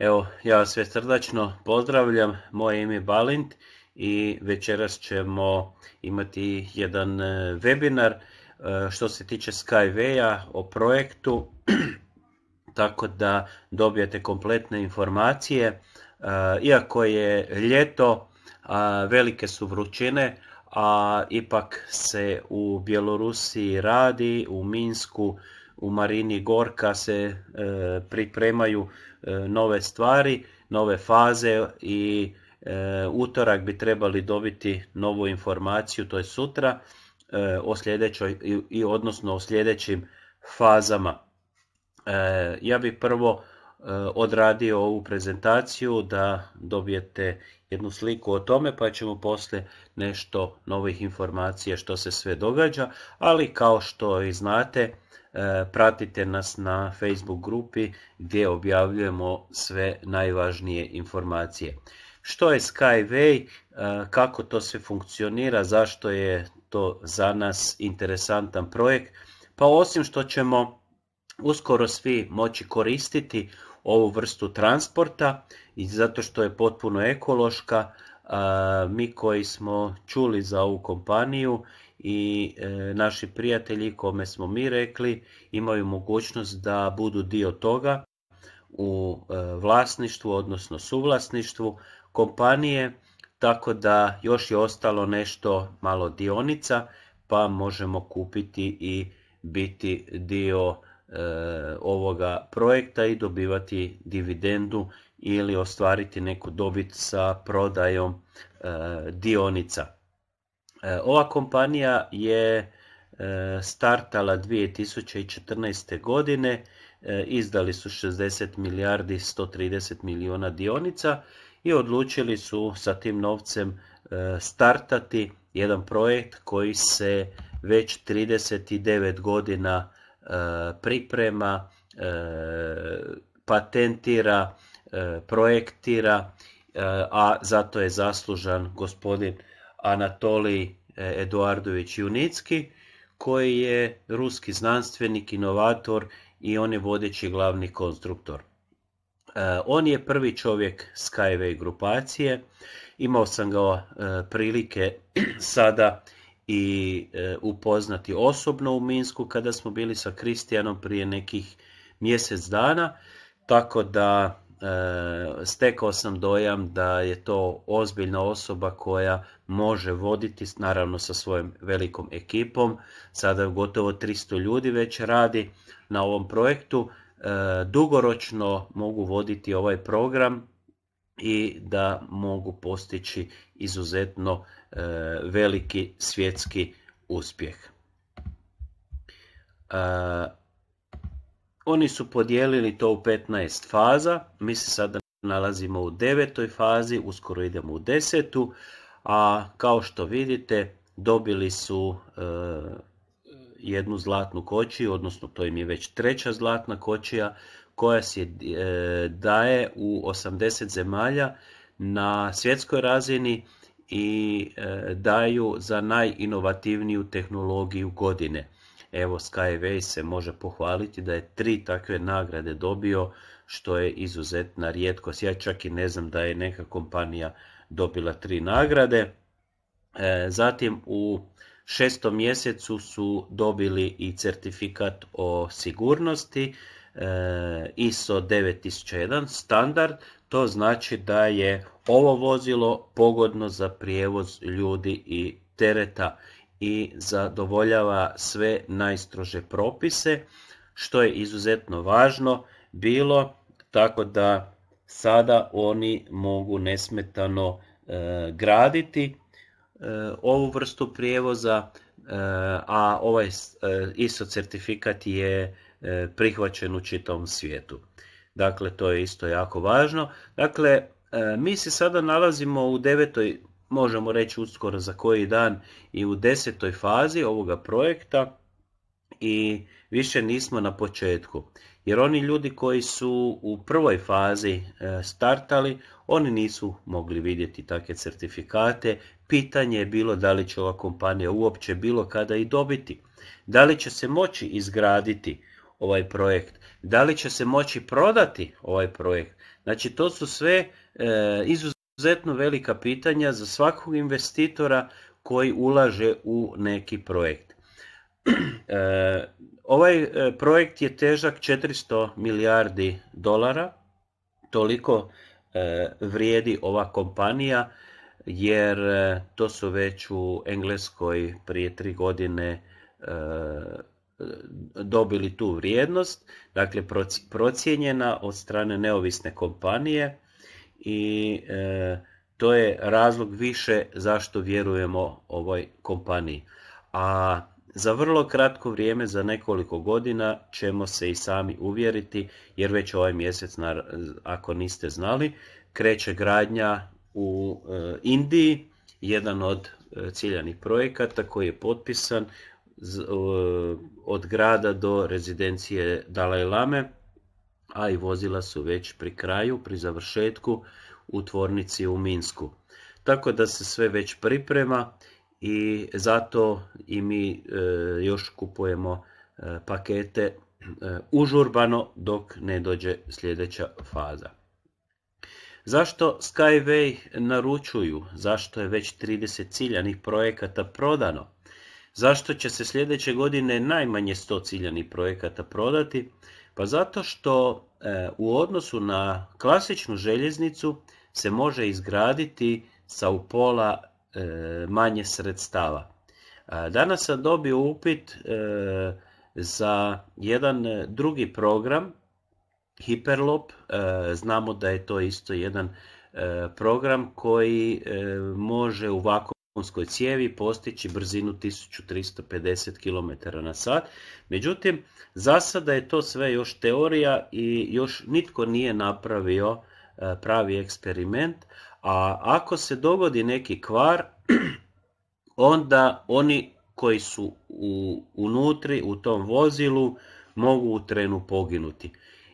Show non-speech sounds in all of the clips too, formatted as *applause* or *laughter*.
Evo, ja vas sve srdačno pozdravljam, moje ime je Balint i večeras ćemo imati jedan e, webinar e, što se tiče Skyway-a o projektu, *clears throat* tako da dobijete kompletne informacije. E, iako je ljeto, velike su vrućine, a ipak se u Bjelorusiji radi, u Minsku u Marini Gorka se e, pripremaju e, nove stvari, nove faze i e, utorak bi trebali dobiti novu informaciju, to je sutra, o sljedećoj i odnosno o sljedećim fazama. Ja bi prvo odradio ovu prezentaciju da dobijete jednu sliku o tome pa ćemo poslije nešto novih informacija što se sve događa, ali kao što i znate E, pratite nas na Facebook grupi gdje objavljujemo sve najvažnije informacije. Što je Skyway, e, kako to sve funkcionira, zašto je to za nas interesantan projekt, pa osim što ćemo uskoro svi moći koristiti ovu vrstu transporta i zato što je potpuno ekološka, mi koji smo čuli za ovu kompaniju i e, naši prijatelji kome smo mi rekli imaju mogućnost da budu dio toga u e, vlasništvu, odnosno suvlasništvu kompanije, tako da još je ostalo nešto malo dionica pa možemo kupiti i biti dio e, ovoga projekta i dobivati dividendu ili ostvariti neku dobit sa prodajom dionica. E, ova kompanija je e, startala 2014. godine, e, izdali su 60 milijardi 130 milijuna dionica i odlučili su sa tim novcem startati jedan projekt koji se već 39 godina priprema, patentira, projektira, a zato je zaslužan gospodin Anatoli e, Eduardović Junicki koji je ruski znanstvenik, inovator i on je vodeći glavni konstruktor. E, on je prvi čovjek Skyway grupacije, imao sam ga e, prilike *clears throat* sada i upoznati osobno u Minsku kada smo bili sa Kristijanom prije nekih mjesec dana, tako da E, stekao sam dojam da je to ozbiljna osoba koja može voditi, naravno sa svojom velikom ekipom, sada je gotovo 300 ljudi već radi na ovom projektu, e, dugoročno mogu voditi ovaj program i da mogu postići izuzetno e, veliki svjetski uspjeh. Oni su podijelili to u 15 faza, mi se sada nalazimo u devetoj fazi, uskoro idemo u desetu, a kao što vidite dobili su e, jednu zlatnu kočiju, odnosno to im je već treća zlatna kočija koja se e, daje u 80 zemalja na svjetskoj razini i e, daju za najinovativniju tehnologiju godine. Evo Skyway se može pohvaliti da je tri takve nagrade dobio što je izuzetna rijetkost. Ja čak i ne znam da je neka kompanija dobila tri nagrade. E, zatim u šestom mjesecu su dobili i certifikat o sigurnosti e, ISO 9001 standard, to znači da je ovo vozilo pogodno za prijevoz ljudi i tereta i zadovoljava sve najstrože propise, što je izuzetno važno bilo, tako da sada oni mogu nesmetano e, graditi e, ovu vrstu prijevoza, e, a ovaj ISO certifikat je prihvaćen u čitavom svijetu. Dakle, to je isto jako važno. Dakle, mi se sada nalazimo u devetoj možemo reći uskoro za koji dan i u desetoj fazi ovoga projekta i više nismo na početku. Jer oni ljudi koji su u prvoj fazi e, startali, oni nisu mogli vidjeti takve certifikate. Pitanje je bilo da li će ova kompanija uopće bilo kada i dobiti. Da li će se moći izgraditi ovaj projekt? Da li će se moći prodati ovaj projekt? Znači to su sve e, izuzetno izuzetno velika pitanja za svakog investitora koji ulaže u neki projekt. *clears throat* E, ovaj e, projekt je težak 400 milijardi dolara, toliko e, vrijedi ova kompanija jer to su već u Engleskoj prije tri godine dobili tu vrijednost, dakle procijenjena od strane neovisne kompanije i e, to je razlog više zašto vjerujemo ovoj kompaniji. A za vrlo kratko vrijeme, za nekoliko godina ćemo se i sami uvjeriti, jer već ovaj mjesec, ako niste znali, kreće gradnja u e, Indiji, jedan od e, ciljanih projekata koji je potpisan od grada do rezidencije Dalai Lame a i vozila su već pri kraju, pri završetku u tvornici u Minsku. Tako da se sve već priprema i zato i mi e, još kupujemo e, pakete e, užurbano dok ne dođe sljedeća faza. Zašto Skyway naručuju? Zašto je već 30 ciljanih projekata prodano? Zašto će se sljedeće godine najmanje 100 ciljanih projekata prodati? Pa zato što e, u odnosu na klasičnu željeznicu se može izgraditi sa upola pola e, manje sredstava. danas sam dobio upit e, za jedan drugi program, Hyperloop. Znamo da je to isto jedan program koji može u ponskoj cijevi postići brzinu 1350 km na sat. Međutim, za sada je to sve još teorija i još nitko nije napravio e, pravi eksperiment, a ako se dogodi neki kvar, *clears throat* onda oni koji su unutri u tom vozilu mogu u trenu poginuti.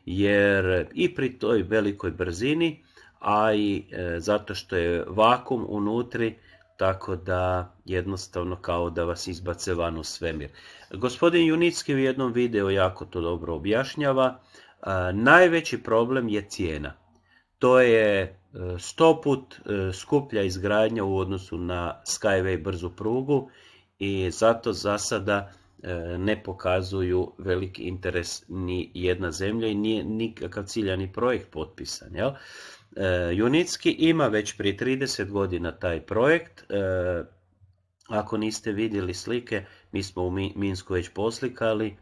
Jer i pri toj velikoj brzini, a i e, zato što je vakum unutri, tako da jednostavno kao da vas izbace van u svemir. Gospodin Junicki u jednom videu jako to dobro objašnjava. E, najveći problem je cijena. To je e, sto put e, skuplja izgradnja u odnosu na Skyway brzu prugu i zato za sada ne pokazuju veliki interes ni jedna zemlja i nije nikakav ciljani projekt potpisan. Jel? E, Junicki ima već prije 30 godina taj projekt. E, ako niste vidjeli slike, mi smo u Minsku već poslikali e,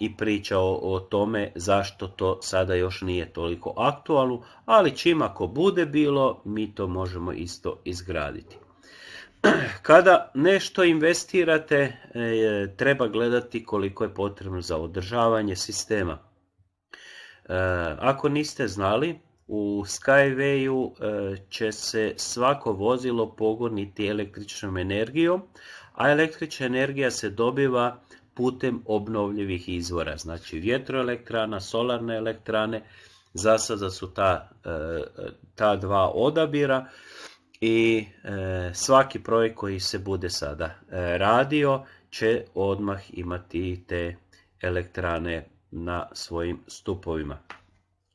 i pričao o tome zašto to sada još nije toliko aktualno, ali čim ako bude bilo, mi to možemo isto izgraditi. *clears throat* Kada nešto investirate, treba gledati koliko je potrebno za održavanje sistema. Ako niste znali, u Skywayu e, će se svako vozilo pogoniti električnom energijom, a električna energija se dobiva putem obnovljivih izvora, znači vjetroelektrana, solarne elektrane, za sada su ta, e, ta dva odabira i e, svaki projekt koji se bude sada radio će odmah imati te elektrane na svojim stupovima.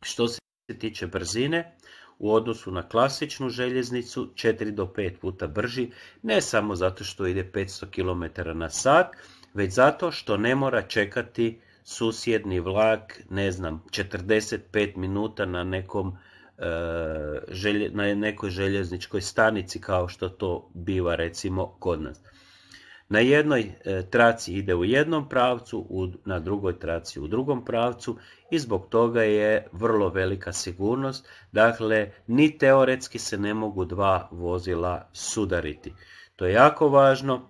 Što se se tiče brzine, u odnosu na klasičnu željeznicu 4 do 5 puta brži, ne samo zato što ide 500 km na sat, već zato što ne mora čekati susjedni vlak, ne znam, 45 minuta na nekom e, na nekoj željezničkoj stanici kao što to biva recimo kod nas. Na jednoj e, traci ide u jednom pravcu, na drugoj traci u drugom pravcu i zbog toga je vrlo velika sigurnost. Dakle, ni teoretski se ne mogu dva vozila sudariti. To je jako važno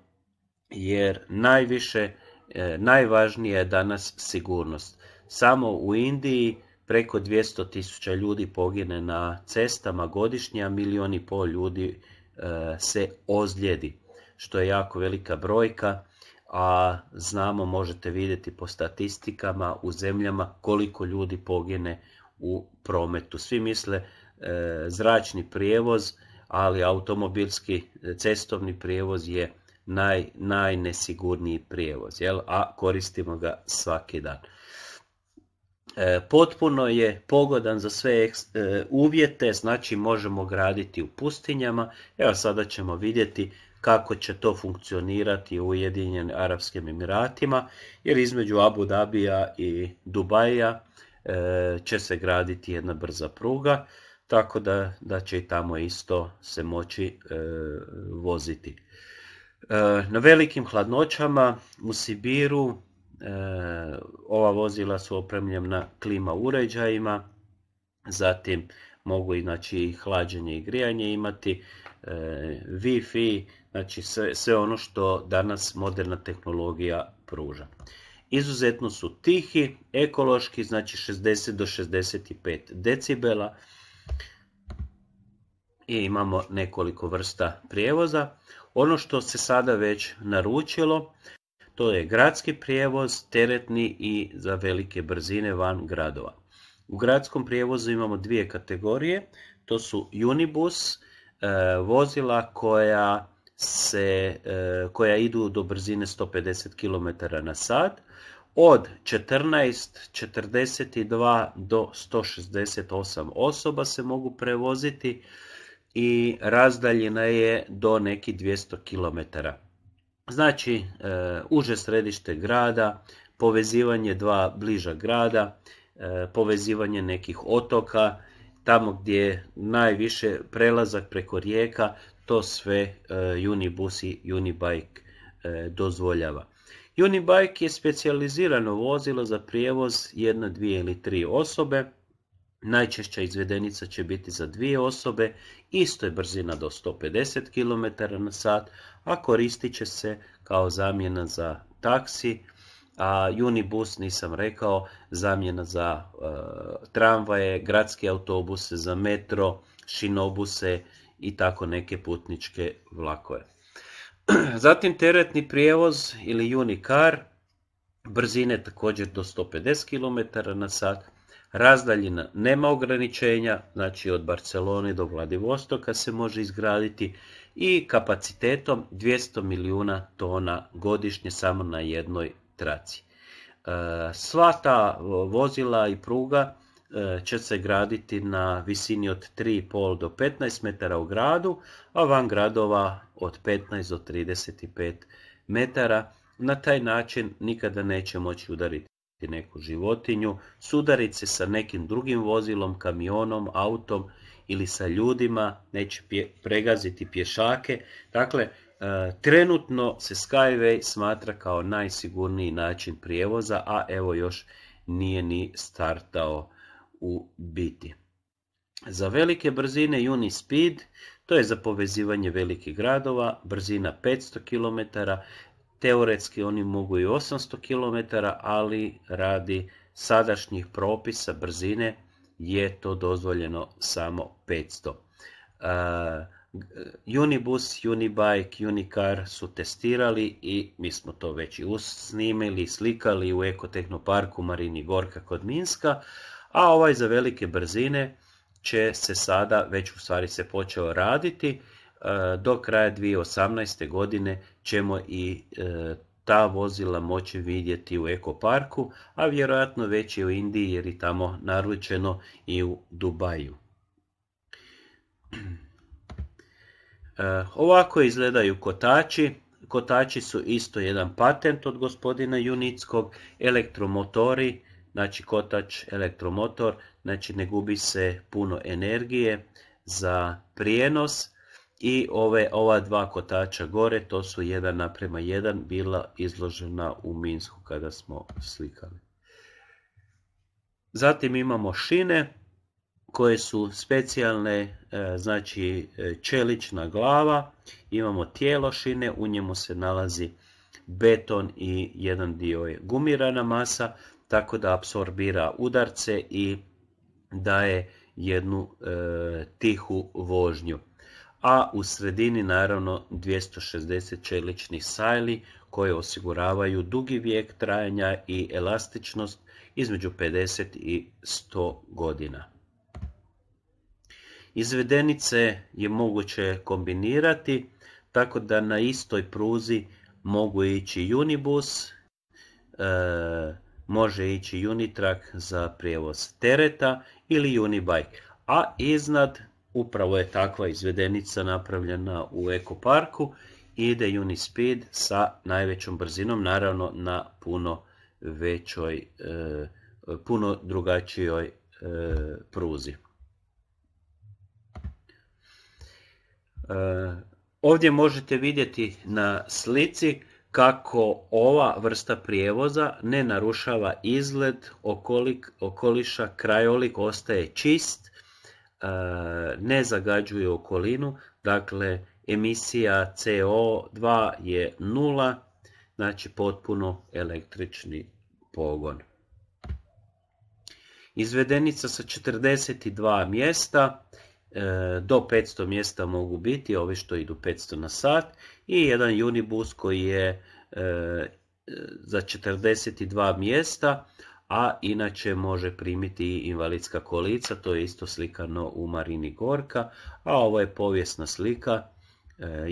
jer najviše, e, najvažnije je danas sigurnost. Samo u Indiji preko 200 tisuća ljudi pogine na cestama godišnje, a milijon i pol ljudi e, se ozljedi što je jako velika brojka, a znamo, možete vidjeti po statistikama u zemljama koliko ljudi pogine u prometu. Svi misle e, zračni prijevoz, ali automobilski e, cestovni prijevoz je najnesigurniji prijevoz, a koristimo ga svaki dan. E, potpuno je pogodan za sve uvjete, znači možemo graditi u pustinjama. Evo sada ćemo vidjeti kako će to funkcionirati u Ujedinjenim Arabskim Emiratima, jer između Abu Dabija i Dubaja e, će se graditi jedna brza pruga, tako da, da će i tamo isto se moći e, voziti. E, na velikim hladnoćama u Sibiru ova vozila su opremljena klima uređajima, zatim mogu znači, i hlađenje i grijanje imati, Wi-Fi, Znači sve, ono što danas moderna tehnologija pruža. Izuzetno su tihi, ekološki, znači 60 do 65 decibela. I imamo nekoliko vrsta prijevoza. Ono što se sada već naručilo, to je gradski prijevoz, teretni i za velike brzine van gradova. U gradskom prijevozu imamo dvije kategorije, to su unibus, e, vozila koja se, e, koja idu do brzine 150 km na sat, od 14.42 do 168 osoba se mogu prevoziti i razdaljena je do nekih 200 km. Znači, e, uže središte grada, povezivanje dva bliža grada, e, povezivanje nekih otoka, tamo gdje je najviše prelazak preko rijeka, to sve e, Unibus i Unibike e, dozvoljava. Unibike je specijalizirano vozilo za prijevoz jedna, dvije ili tri osobe. Najčešća izvedenica će biti za dvije osobe, isto je brzina do 150 km na sat, a koristit će se kao zamjena za taksi, a Unibus nisam rekao, zamjena za e, tramvaje, gradske autobuse, za metro, šinobuse, i tako neke putničke vlakove. *clears throat* Zatim teretni prijevoz ili unicar, brzine također do 150 km na sat, razdaljina nema ograničenja, znači od Barcelone do Vladivostoka se može izgraditi i kapacitetom 200 milijuna tona godišnje samo na jednoj traci. E, sva ta vozila i pruga E, će se graditi na visini od 3,5 do 15 metara u gradu, a van gradova od 15 do 35 metara. Na taj način nikada neće moći udariti neku životinju, sudariti se sa nekim drugim vozilom, kamionom, autom ili sa ljudima, neće pregaziti pješake. Dakle, e, trenutno se Skyway smatra kao najsigurniji način prijevoza, a evo još nije ni startao u biti. Za velike brzine Unispeed, to je za povezivanje velikih gradova, brzina 500 km, teoretski oni mogu i 800 km, ali radi sadašnjih propisa brzine je to dozvoljeno samo 500. E, Unibus, Unibike, Unicar su testirali i mi smo to već i snimili, slikali u Ekotehnoparku Marini Gorka kod Minska, a ovaj za velike brzine će se sada, već u stvari se počeo raditi, e, do kraja 2018. godine ćemo i e, ta vozila moći vidjeti u ekoparku, a vjerojatno već i u Indiji jer je tamo naručeno i u Dubaju. E, ovako izgledaju kotači. Kotači su isto jedan patent od gospodina Junickog, elektromotori, znači kotač elektromotor, znači ne gubi se puno energije za prijenos i ove, ova dva kotača gore, to su jedan naprema jedan, bila izložena u Minsku kada smo slikali. Zatim imamo šine koje su specijalne, e, znači e, čelična glava, imamo tijelo šine, u njemu se nalazi beton i jedan dio je gumirana masa, tako da apsorbira udarce i daje jednu e, tihu vožnju. A u sredini naravno 260 čeličnih sajli koje osiguravaju dugi vijek trajanja i elastičnost između 50 i 100 godina. Izvedenice je moguće kombinirati tako da na istoj pruzi mogu ići unibus, e, može ići Unitrak za prijevoz tereta ili Unibike. A iznad, upravo je takva izvedenica napravljena u ekoparku, ide Unispeed sa najvećom brzinom, naravno na puno većoj, e, puno drugačijoj e, pruzi. E, ovdje možete vidjeti na slici kako ova vrsta prijevoza ne narušava izgled okolik, okoliša, krajolik ostaje čist, e, ne zagađuje okolinu, dakle emisija CO2 je nula, znači potpuno električni pogon. Izvedenica sa 42 mjesta, e, do 500 mjesta mogu biti, ovi što idu 500 na sat i jedan Unibus koji je e, za 42 mjesta, a inače može primiti i invalidska kolica, to je isto slikano u Marini Gorka, a ovo je povijesna slika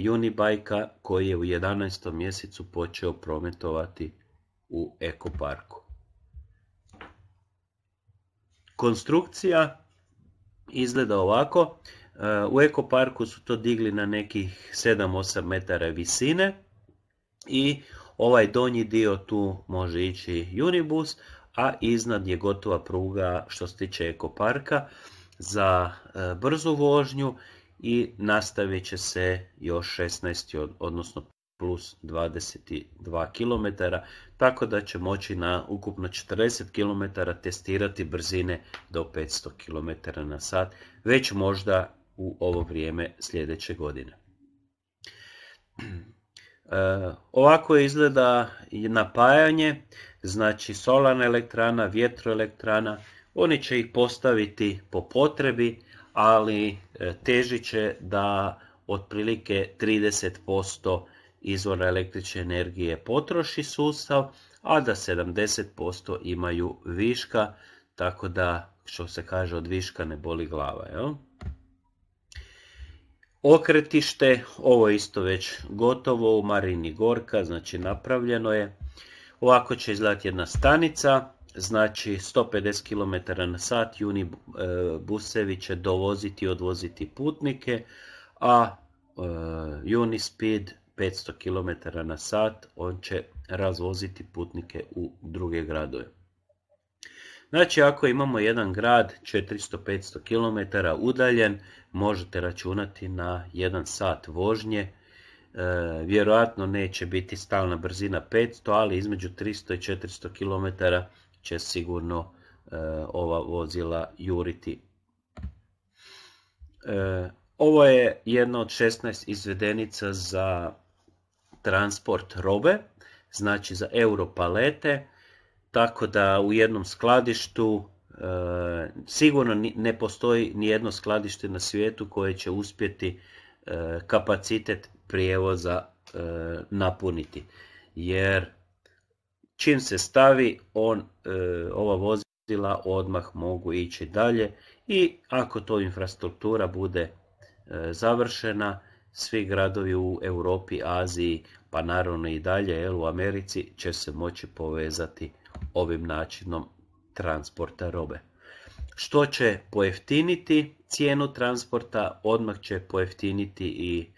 e, Unibajka koji je u 11. mjesecu počeo prometovati u ekoparku. Konstrukcija izgleda ovako. U ekoparku su to digli na nekih 7-8 metara visine i ovaj donji dio tu može ići Unibus, a iznad je gotova pruga što se tiče ekoparka za e, brzu vožnju i nastavit će se još 16, odnosno plus 22 km, tako da će moći na ukupno 40 km testirati brzine do 500 km na sat, već možda u ovo vrijeme sljedeće godine. *clears throat* E, ovako izgleda napajanje, znači solarna elektrana, vjetroelektrana, oni će ih postaviti po potrebi, ali e, teži će da otprilike 30% izvora električne energije potroši sustav, a da 70% imaju viška, tako da što se kaže od viška ne boli glava. Jel? Okretište, ovo je isto već gotovo u Marini Gorka, znači napravljeno je. Ovako će izgledati jedna stanica, znači 150 km na sat, juni e, busevi će dovoziti i odvoziti putnike, a Unispeed 500 km na sat, on će razvoziti putnike u druge gradove. Znači ako imamo jedan grad 400-500 km udaljen, možete računati na 1 sat vožnje. E, vjerojatno neće biti stalna brzina 500, ali između 300 i 400 km će sigurno e, ova vozila juriti. E, ovo je jedna od 16 izvedenica za transport robe, znači za europalete. palete tako da u jednom skladištu e, sigurno ne postoji ni jedno skladište na svijetu koje će uspjeti e, kapacitet prijevoza e, napuniti jer čim se stavi on ova vozila odmah mogu ići dalje i ako to infrastruktura bude završena svi gradovi u Europi, Aziji, pa naravno i dalje u Americi će se moći povezati ovim načinom transporta robe. Što će pojeftiniti cijenu transporta, odmah će pojeftiniti i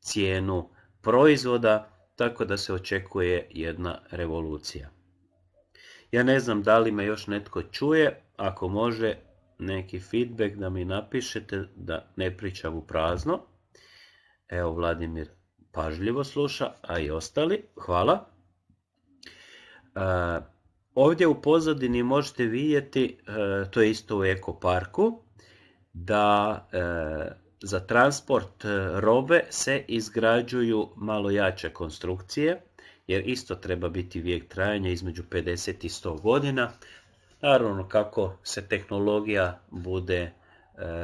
cijenu proizvoda, tako da se očekuje jedna revolucija. Ja ne znam da li me još netko čuje, ako može neki feedback da mi napišete da ne pričam u prazno. Evo Vladimir pažljivo sluša, a i ostali. Hvala. E, Ovdje u pozadini možete vidjeti, e, to je isto u ekoparku, da e, za transport e, robe se izgrađuju malo jače konstrukcije, jer isto treba biti vijek trajanja između 50 i 100 godina. Naravno kako se tehnologija bude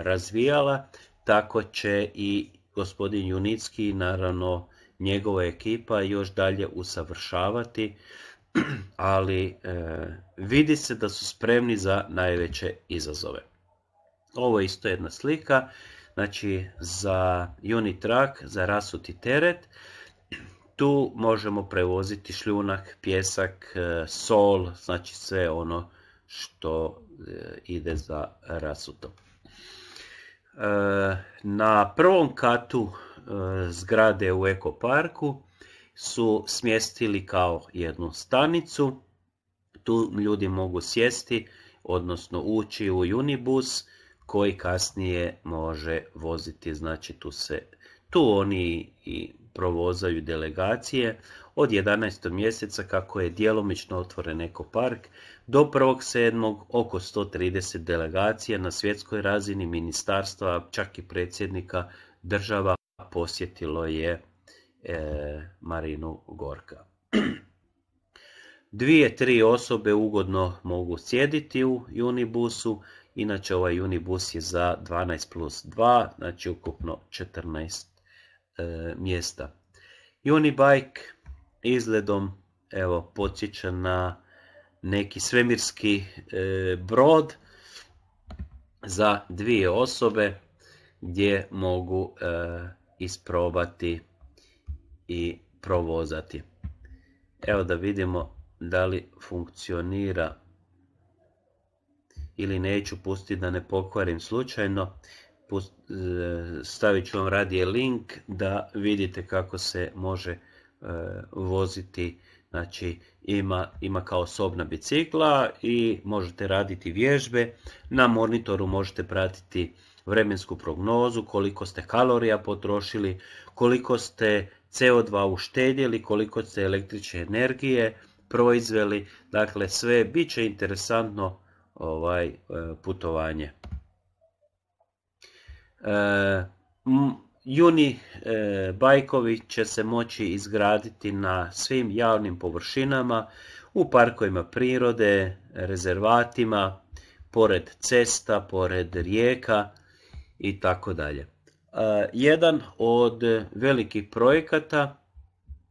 razvijala, tako će i gospodin Junicki, naravno njegova ekipa još dalje usavršavati *clears throat* ali e, vidi se da su spremni za najveće izazove. Ovo je isto jedna slika, znači za unit trak za rasuti teret, *clears throat* tu možemo prevoziti šljunak, pjesak, e, sol, znači sve ono što e, ide za rasuto. Na prvom katu zgrade u ekoparku su smjestili kao jednu stanicu. Tu ljudi mogu sjesti, odnosno ući u Unibus koji kasnije može voziti, znači tu se tu oni i provozaju delegacije od 11. mjeseca kako je djelomično otvoren Eko park do 1.7. oko 130 delegacija na svjetskoj razini ministarstva, čak i predsjednika država posjetilo je E, Marinu Gorka. *clears throat* Dvije, tri osobe ugodno mogu sjediti u Unibusu, inače ovaj Unibus je za 12 plus 2, znači ukupno 14 e, mjesta. Unibike izgledom evo, podsjeća na neki svemirski e, brod za dvije osobe gdje mogu e, isprobati i provozati. Evo da vidimo da li funkcionira ili neću pustiti da ne pokvarim slučajno. E, stavit ću vam radije link da vidite kako se može e, voziti. Znači ima, ima kao osobna bicikla i možete raditi vježbe. Na monitoru možete pratiti vremensku prognozu, koliko ste kalorija potrošili, koliko ste CO2 uštedjeli, koliko ste električne energije proizveli. Dakle, sve bit će interesantno ovaj e, putovanje. E, juni e, bajkovi će se moći izgraditi na svim javnim površinama, u parkovima prirode, rezervatima, pored cesta, pored rijeka i tako dalje. Eh, jedan od velikih projekata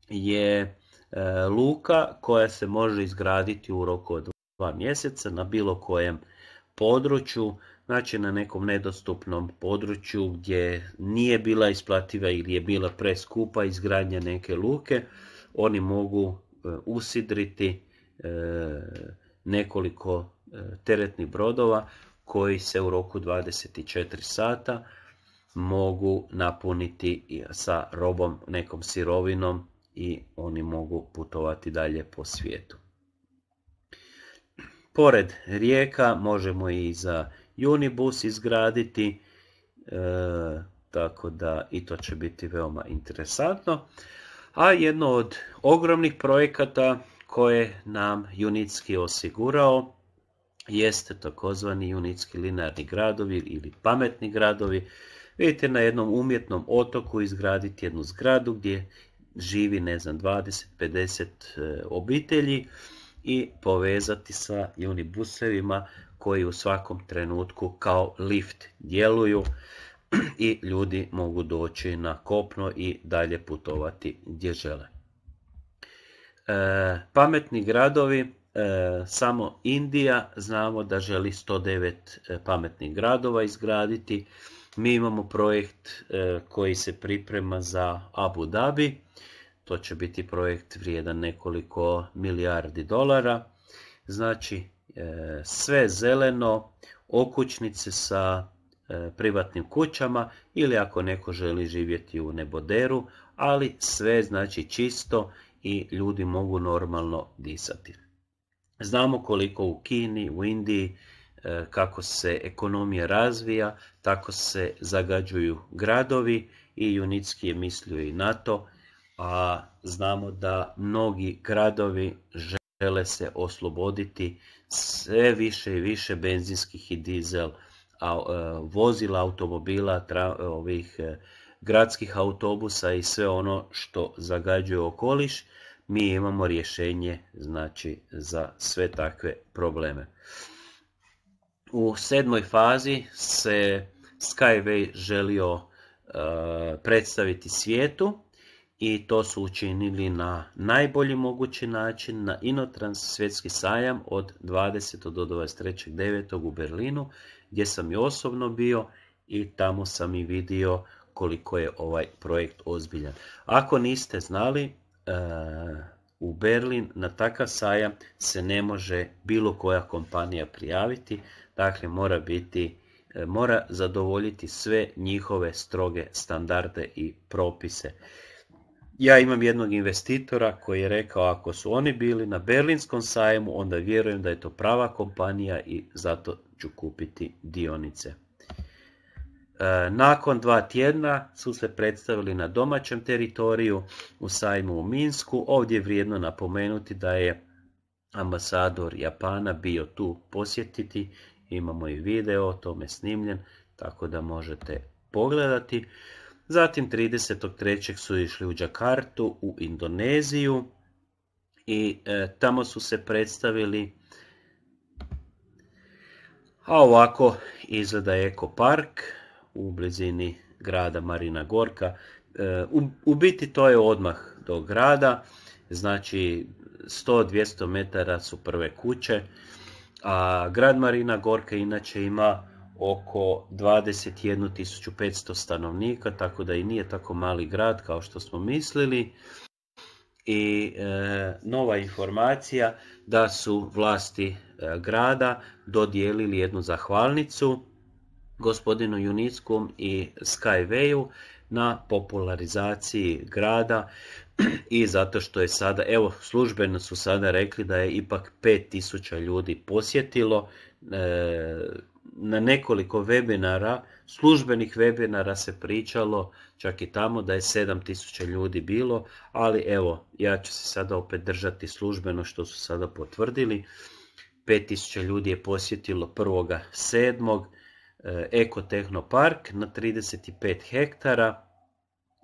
je eh, luka koja se može izgraditi u roku od dva mjeseca na bilo kojem području, znači na nekom nedostupnom području gdje nije bila isplativa ili je bila preskupa izgradnja neke luke, oni mogu eh, usidriti nekoliko teretnih brodova koji se u roku 24 sata mogu napuniti sa robom nekom sirovinom i oni mogu putovati dalje po svijetu. Pored rijeka možemo i za Unibus izgraditi, e, tako da i to će biti veoma interesantno. A jedno od ogromnih projekata koje nam Unitski osigurao jeste takozvani Unitski linarni gradovi ili pametni gradovi Vidite na jednom umjetnom otoku izgraditi jednu zgradu gdje živi ne znam 20-50 e, obitelji i povezati sa unibusevima koji u svakom trenutku kao lift djeluju i ljudi mogu doći na kopno i dalje putovati gdje žele. E, pametni gradovi, e, samo Indija, znamo da želi 109 pametnih gradova izgraditi, mi imamo projekt e, koji se priprema za Abu Dhabi. To će biti projekt vrijedan nekoliko milijardi dolara. Znači e, sve zeleno, okućnice sa e, privatnim kućama ili ako neko želi živjeti u neboderu, ali sve znači čisto i ljudi mogu normalno disati. Znamo koliko u Kini, u Indiji E, kako se ekonomija razvija, tako se zagađuju gradovi i Junitski je mislio i na to, a znamo da mnogi gradovi žele se osloboditi sve više i više benzinskih i dizel a, e, vozila, automobila, ovih e, gradskih autobusa i sve ono što zagađuje okoliš, mi imamo rješenje znači za sve takve probleme u sedmoj fazi se Skyway želio e, predstaviti svijetu i to su učinili na najbolji mogući način na Inotrans svjetski sajam od 20. do 23.9. u Berlinu gdje sam i osobno bio i tamo sam i vidio koliko je ovaj projekt ozbiljan. Ako niste znali, e, u Berlin na takav sajam se ne može bilo koja kompanija prijaviti, Dakle, mora biti e, mora zadovoljiti sve njihove stroge standarde i propise. Ja imam jednog investitora koji je rekao ako su oni bili na Berlinskom sajmu, onda vjerujem da je to prava kompanija i zato ću kupiti dionice. E, nakon dva tjedna su se predstavili na domaćem teritoriju u sajmu u Minsku. Ovdje je vrijedno napomenuti da je ambasador Japana bio tu posjetiti imamo i video o tome snimljen, tako da možete pogledati. Zatim 33. su išli u Džakartu, u Indoneziju i e, tamo su se predstavili a ovako izgleda Eko park u blizini grada Marina Gorka. E, u, u biti to je odmah do grada, znači 100-200 metara su prve kuće. A grad Marina Gorka inače ima oko 21.500 stanovnika, tako da i nije tako mali grad kao što smo mislili. I e, nova informacija da su vlasti e, grada dodijelili jednu zahvalnicu gospodinu Junickom i Skywayu na popularizaciji grada i zato što je sada, evo službeno su sada rekli da je ipak 5000 ljudi posjetilo e, na nekoliko webinara, službenih webinara se pričalo čak i tamo da je 7000 ljudi bilo, ali evo ja ću se sada opet držati službeno što su sada potvrdili. 5000 ljudi je posjetilo 1.7. E, ekotehnopark na 35 hektara.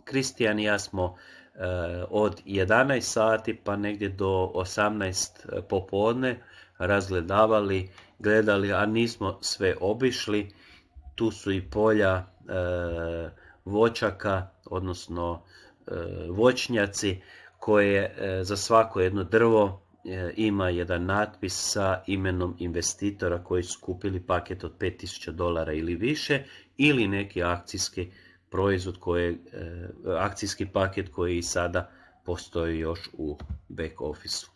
Kristijan i ja smo Eh, od 11 sati pa negdje do 18 eh, popodne razgledavali, gledali, a nismo sve obišli. Tu su i polja eh, voćaka, odnosno voćnjaci, koje za svako jedno drvo ima jedan natpis sa imenom investitora koji su kupili paket od 5000 dolara ili više ili neki akcijski proizvod koji e, akcijski paket koji sada postoji još u back office-u.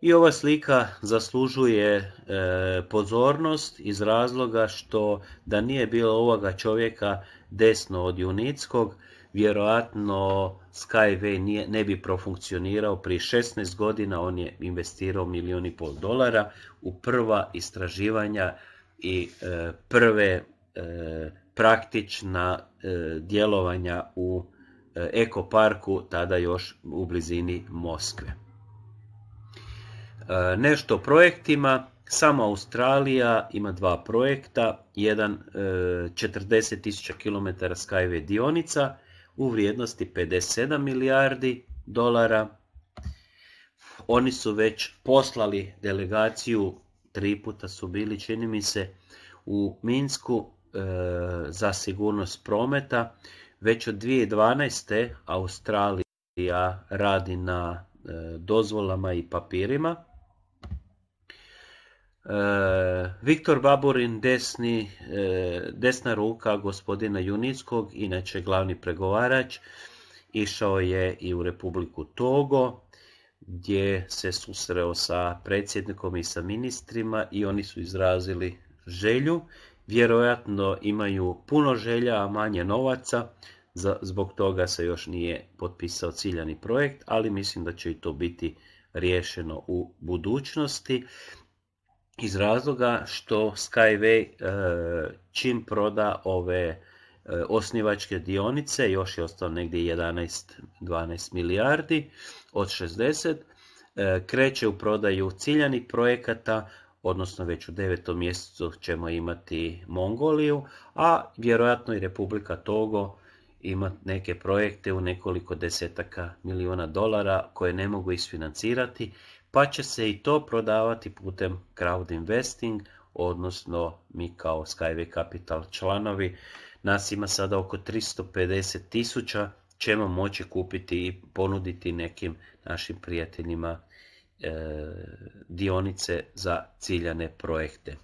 I ova slika zaslužuje e, pozornost iz razloga što da nije bilo ovoga čovjeka desno od Junickog, vjerojatno Skyway nije, ne bi profunkcionirao. Prije 16 godina on je investirao milijun i pol dolara u prva istraživanja i e, prve praktična e, djelovanja u e, ekoparku, tada još u blizini Moskve. E, nešto o projektima, sama Australija ima dva projekta, jedan 40.000 km Skyway dionica u vrijednosti 57 milijardi dolara. Oni su već poslali delegaciju, tri puta su bili čini mi se u Minsku E, za sigurnost prometa. Već od 2012. Australija radi na e, dozvolama i papirima. E, Viktor Baburin, desni, desna ruka gospodina Junickog, inače glavni pregovarač, išao je i u Republiku Togo gdje se susreo sa predsjednikom i sa ministrima i oni su izrazili želju vjerojatno imaju puno želja, a manje novaca, zbog toga se još nije potpisao ciljani projekt, ali mislim da će i to biti riješeno u budućnosti iz razloga što Skyway e, čim proda ove e, osnivačke dionice, još je ostao negdje 11-12 milijardi od 60, e, kreće u prodaju ciljanih projekata odnosno već u devetom mjesecu ćemo imati Mongoliju, a vjerojatno i Republika Togo ima neke projekte u nekoliko desetaka milijuna dolara koje ne mogu isfinancirati, pa će se i to prodavati putem crowd investing, odnosno mi kao Skyway Capital članovi, nas ima sada oko 350 tisuća, ćemo moći kupiti i ponuditi nekim našim prijateljima E, dionice za ciljane projekte.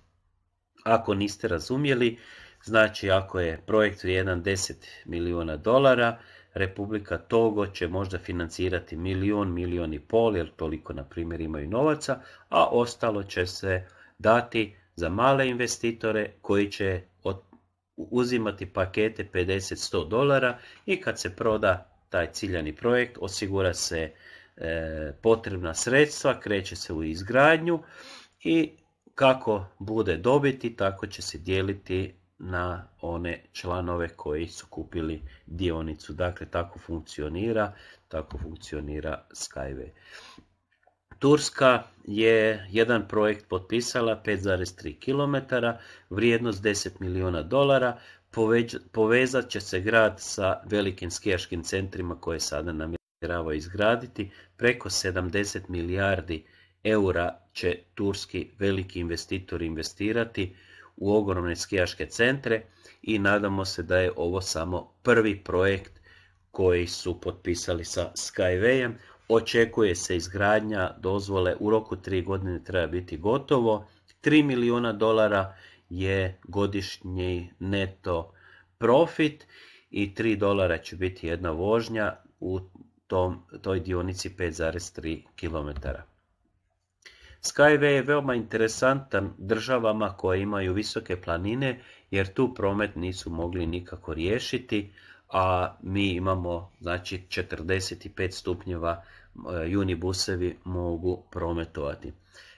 Ako niste razumjeli, znači ako je projekt vrijedan 10 milijuna dolara, Republika Togo će možda financirati milijun, milijun i pol, jer toliko na primjer imaju novaca, a ostalo će se dati za male investitore koji će uzimati pakete 50-100 dolara i kad se proda taj ciljani projekt osigura se E, potrebna sredstva, kreće se u izgradnju i kako bude dobiti, tako će se dijeliti na one članove koji su kupili dionicu. Dakle, tako funkcionira, tako funkcionira Skyway. Turska je jedan projekt potpisala 5,3 km, vrijednost 10 milijuna dolara, povezat će se grad sa velikim skijaškim centrima koje sada nam namjerava izgraditi, preko 70 milijardi eura će turski veliki investitor investirati u ogromne skijaške centre i nadamo se da je ovo samo prvi projekt koji su potpisali sa Skywayem. Očekuje se izgradnja dozvole u roku 3 godine treba biti gotovo. 3 milijuna dolara je godišnji neto profit i 3 dolara će biti jedna vožnja u tom, toj dionici 5,3 km. Skyway je veoma interesantan državama koje imaju visoke planine jer tu promet nisu mogli nikako riješiti, a mi imamo znači 45 stupnjeva e, unibusevi mogu prometovati.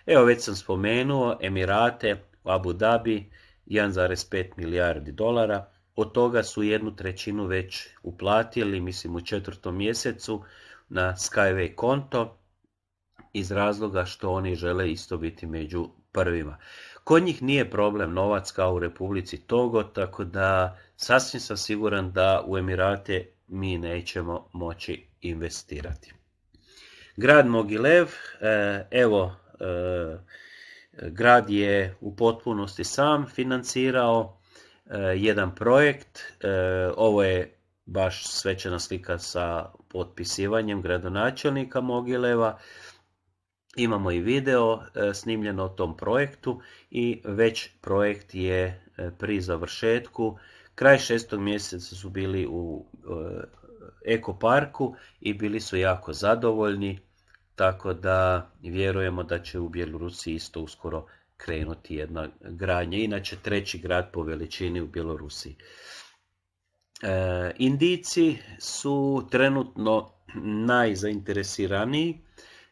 Evo već sam spomenuo Emirate, Abu Dhabi 1,5 milijardi dolara, od toga su jednu trećinu već uplatili, mislim u četvrtom mjesecu na Skyway konto iz razloga što oni žele isto biti među prvima. Kod njih nije problem novac kao u Republici Togo, tako da sasvim sam siguran da u Emirate mi nećemo moći investirati. Grad Mogilev, e, evo, e, grad je u potpunosti sam financirao Eh, jedan projekt. Eh, ovo je baš svečana slika sa potpisivanjem gradonačelnika Mogileva. Imamo i video eh, snimljeno o tom projektu i već projekt je pri završetku. Kraj šestog mjeseca su bili u ekoparku i bili su jako zadovoljni, tako da vjerujemo da će u Bjelorusiji isto uskoro krenuti jedna gradnja. Inače, treći grad po veličini u Bjelorusiji. E, Indijci su trenutno najzainteresiraniji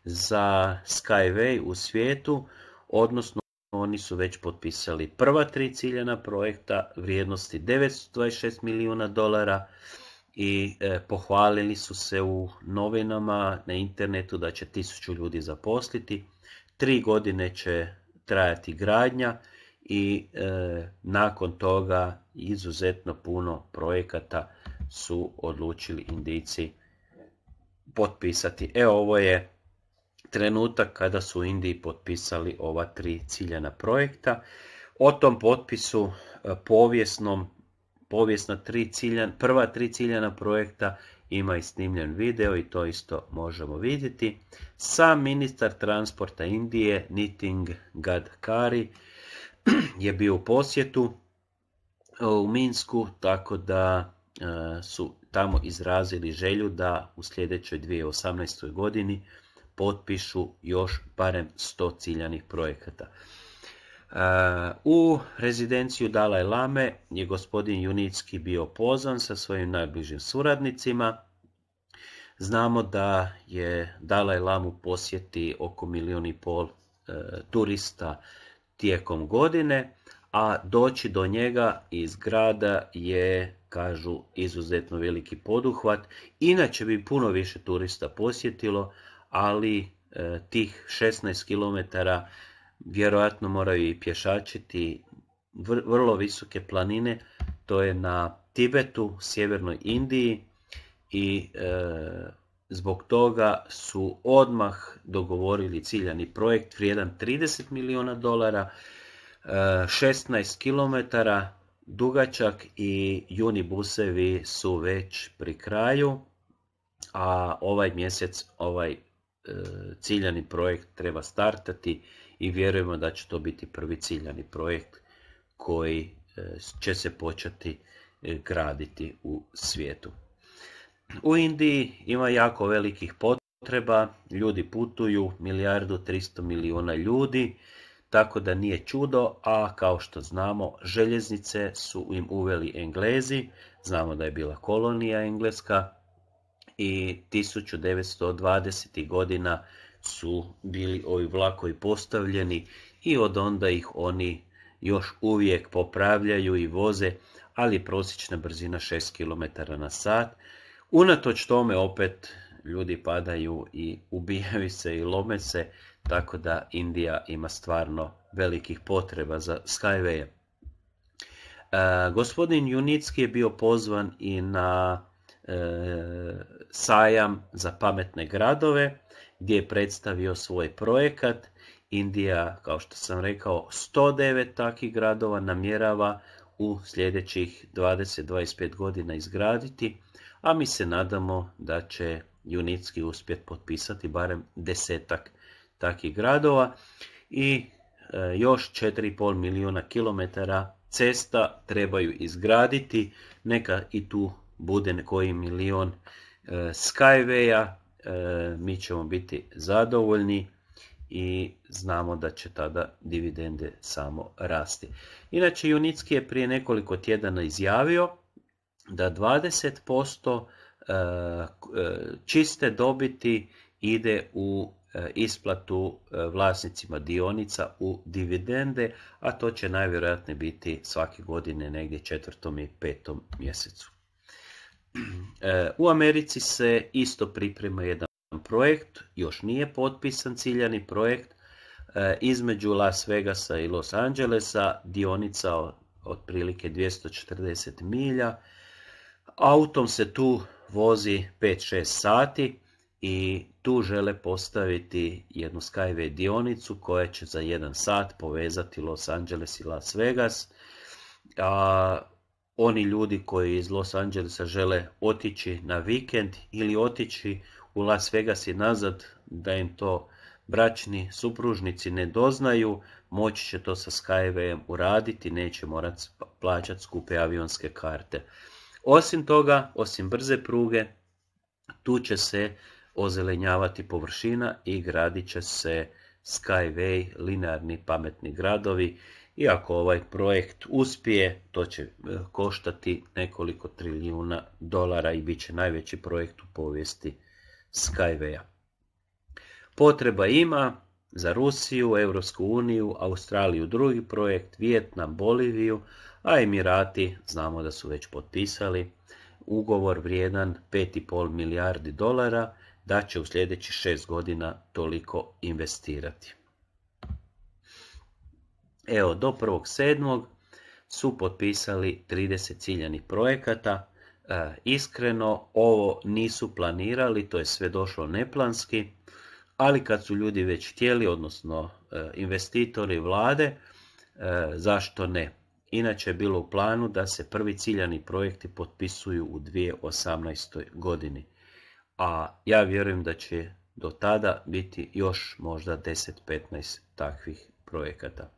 za Skyway u svijetu, odnosno oni su već potpisali prva tri ciljena projekta vrijednosti 926 milijuna dolara i e, pohvalili su se u novinama na internetu da će tisuću ljudi zaposliti. Tri godine će trajati gradnja i e, nakon toga izuzetno puno projekata su odlučili Indijci potpisati. E ovo je trenutak kada su Indiji potpisali ova tri ciljena projekta. O tom potpisu e, povijesnom povijesna prva tri ciljana projekta ima i snimljen video i to isto možemo vidjeti. Sam ministar transporta Indije Niting Gadkari *clears throat* je bio u posjetu e, u Minsku, tako da e, su tamo izrazili želju da u sljedećoj 2018. godini potpišu još barem 100 ciljanih projekata. U rezidenciju Dalaj Lame je gospodin Junicki bio pozvan sa svojim najbližim suradnicima. Znamo da je Dalaj Lamu posjeti oko milijun i pol e, turista tijekom godine, a doći do njega iz grada je, kažu, izuzetno veliki poduhvat. Inače bi puno više turista posjetilo, ali e, tih 16 kilometara vjerojatno moraju i pješačiti vrlo visoke planine, to je na Tibetu, sjevernoj Indiji i e, zbog toga su odmah dogovorili ciljani projekt vrijedan 30 milijuna dolara, e, 16 km dugačak i juni busevi su već pri kraju, a ovaj mjesec ovaj e, ciljani projekt treba startati i vjerujemo da će to biti prvi ciljani projekt koji e, će se početi e, graditi u svijetu. U Indiji ima jako velikih potreba, ljudi putuju, milijardu 300 milijuna ljudi, tako da nije čudo, a kao što znamo, željeznice su im uveli Englezi, znamo da je bila kolonija Engleska i 1920. godina su bili ovi vlakovi postavljeni i od onda ih oni još uvijek popravljaju i voze, ali prosječna brzina 6 km na sat. Unatoč tome opet ljudi padaju i ubijaju se i lome se, tako da Indija ima stvarno velikih potreba za Skyway. E, gospodin Junicki je bio pozvan i na e, sajam za pametne gradove, gdje je predstavio svoj projekat. Indija, kao što sam rekao, 109 takih gradova namjerava u sljedećih 20-25 godina izgraditi, a mi se nadamo da će Junitski uspjet potpisati barem desetak takih gradova i e, još 4,5 milijuna kilometara cesta trebaju izgraditi, neka i tu bude koji milion e, skyway E, mi ćemo biti zadovoljni i znamo da će tada dividende samo rasti. Inače, Junitski je prije nekoliko tjedana izjavio da 20% e, e, čiste dobiti ide u isplatu vlasnicima dionica u dividende, a to će najvjerojatnije biti svake godine negdje četvrtom i petom mjesecu. E, u Americi se isto priprema jedan projekt, još nije potpisan ciljani projekt, e, između Las Vegasa i Los Angelesa, dionica otprilike 240 milja. Autom se tu vozi 5-6 sati i tu žele postaviti jednu Skyway dionicu koja će za jedan sat povezati Los Angeles i Las Vegas oni ljudi koji iz Los Angelesa žele otići na vikend ili otići u Las Vegas i nazad da im to bračni supružnici ne doznaju, moći će to sa Skyway-em uraditi, neće morati plaćati skupe avionske karte. Osim toga, osim brze pruge, tu će se ozelenjavati površina i gradit će se Skyway, linearni pametni gradovi i ako ovaj projekt uspije, to će e, koštati nekoliko trilijuna dolara i bit će najveći projekt u povijesti Skyway-a. Potreba ima za Rusiju, Europsku uniju, Australiju drugi projekt, Vijetnam, Boliviju, a Emirati znamo da su već potpisali ugovor vrijedan 5,5 milijardi dolara da će u sljedećih 6 godina toliko investirati. Evo, do 1.7. su potpisali 30 ciljanih projekata. E, iskreno, ovo nisu planirali, to je sve došlo neplanski, ali kad su ljudi već htjeli, odnosno e, investitori vlade, e, zašto ne? Inače je bilo u planu da se prvi ciljani projekti potpisuju u 2018. godini, a ja vjerujem da će do tada biti još možda 10-15 takvih projekata.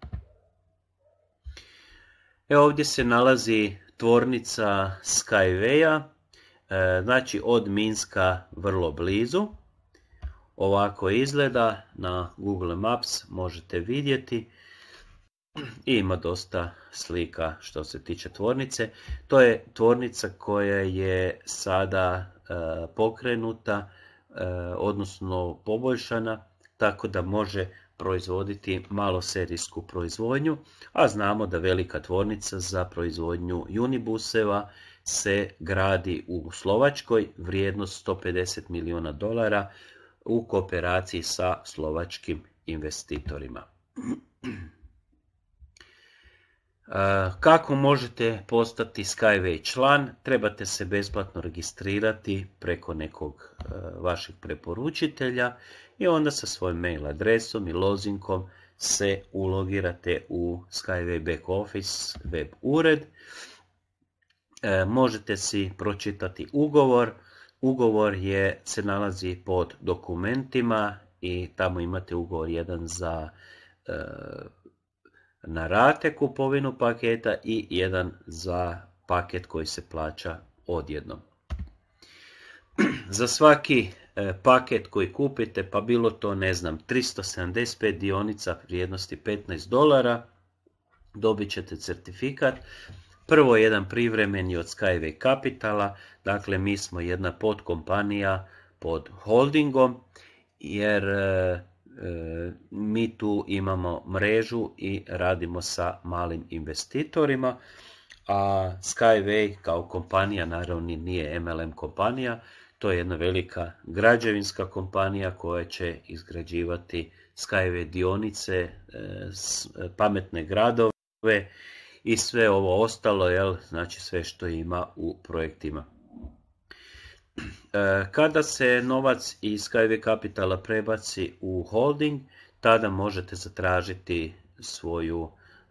E ovdje se nalazi tvornica Skyway-a, e, znači od Minska vrlo blizu. Ovako izgleda, na Google Maps možete vidjeti. I ima dosta slika što se tiče tvornice. To je tvornica koja je sada e, pokrenuta, e, odnosno poboljšana, tako da može proizvoditi serijsku proizvodnju, a znamo da velika tvornica za proizvodnju unibuseva se gradi u Slovačkoj, vrijednost 150 milijuna dolara u kooperaciji sa slovačkim investitorima. *clears throat* Kako možete postati Skyway član? Trebate se besplatno registrirati preko nekog vašeg preporučitelja i onda sa svojom mail adresom i lozinkom se ulogirate u Skyway Back Office web ured. E, možete si pročitati ugovor. Ugovor je, se nalazi pod dokumentima i tamo imate ugovor jedan za e, na rate kupovinu paketa i jedan za paket koji se plaća odjednom. *clears throat* za svaki E, paket koji kupite, pa bilo to, ne znam, 375 dionica vrijednosti 15 dolara, dobit ćete certifikat. Prvo jedan privremeni od Skyway Capitala, dakle mi smo jedna podkompanija pod holdingom, jer e, e, mi tu imamo mrežu i radimo sa malim investitorima, a Skyway kao kompanija, naravno nije MLM kompanija, to je jedna velika građevinska kompanija koja će izgrađivati skajeve dionice, e, e, pametne gradove i sve ovo ostalo, jel, znači sve što ima u projektima. E, kada se novac iz Skyway Capitala prebaci u holding, tada možete zatražiti svoju